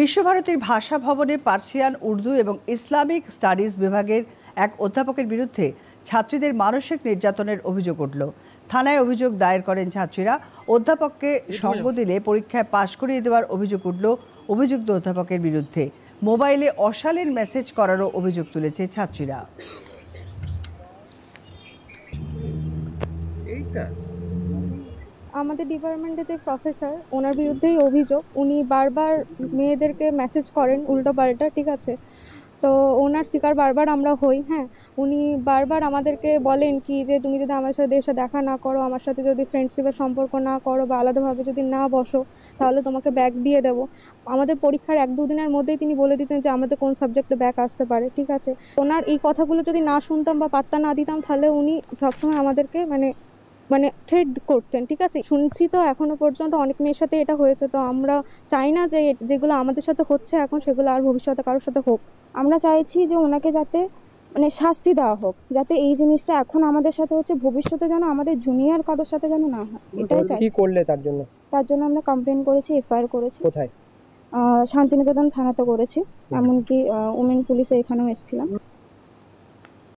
বিশ্বভারতীর ভাষা ভবনে পার্সিয়ান উর্দু এবং ইসলামিক স্টাডিজ বিভাগের এক অধ্যাপকের বিরুদ্ধে ছাত্রীদের মানসিক নির্যাতনের অভিযোগ উঠল থানায় অভিযোগ দায়ের করেন ছাত্রীরা অধ্যাপককে সঙ্গ দিলে পরীক্ষায় পাশ করিয়ে দেওয়ার অভিযোগ উঠল অভিযুক্ত অধ্যাপকের বিরুদ্ধে মোবাইলে অশালীন মেসেজ করারও অভিযোগ তুলেছে ছাত্রীরা এইটা আমাদের ডিপার্টমেন্টে যে প্রফেসর ওনার বিরুদ্ধেই অভিযোগ উনি বারবার মেয়েদেরকে মেসেজ করেন উল্টো পাল্টা ঠিক আছে তো ওনার শিকার বারবার আমরা হই হ্যাঁ উনি বারবার আমাদেরকে বলেন কি যে তুমি যদি আমার সাথে এসে দেখা না করো আমার সাথে যদি ফ্রেন্ডশিপের সম্পর্ক না করো বা আলাদাভাবে যদি না বসো তাহলে তোমাকে ব্যাগ দিয়ে দেবো আমাদের পরীক্ষার এক দুদিনের মধ্যেই তিনি বলে দিতেন যে আমাদের কোন সাবজেক্টে ব্যাগ আসতে পারে ঠিক আছে ওনার এই কথাগুলো যদি না শুনতাম বা পাত্তা না দিতাম তাহলে উনি সবসময় আমাদেরকে মানে মানে থ্রেড করতেন ঠিক আছে শুনছি তো এখনো পর্যন্ত অনেক মেয়ের সাথে এটা হয়েছে তো আমরা চাই না যে যেগুলো আমাদের সাথে হচ্ছে এখন সেগুলো আর ভবিষ্যতে কারোর সাথে হোক আমরা চাইছি যে ওনাকে যাতে মানে শাস্তি দেওয়া হোক যাতে এই জিনিসটা এখন আমাদের সাথে হচ্ছে ভবিষ্যতে যেন আমাদের জুনিয়র কারোর সাথে যেন না হয় এটাই চাই কি করলে তার জন্য তার জন্য আমরা কমপ্লেন করেছি এফআইআর করেছি কোথায় শান্তিনিকেতন থানাতে করেছি এমনকি ওমেন পুলিশে এখানেও এসেছিলাম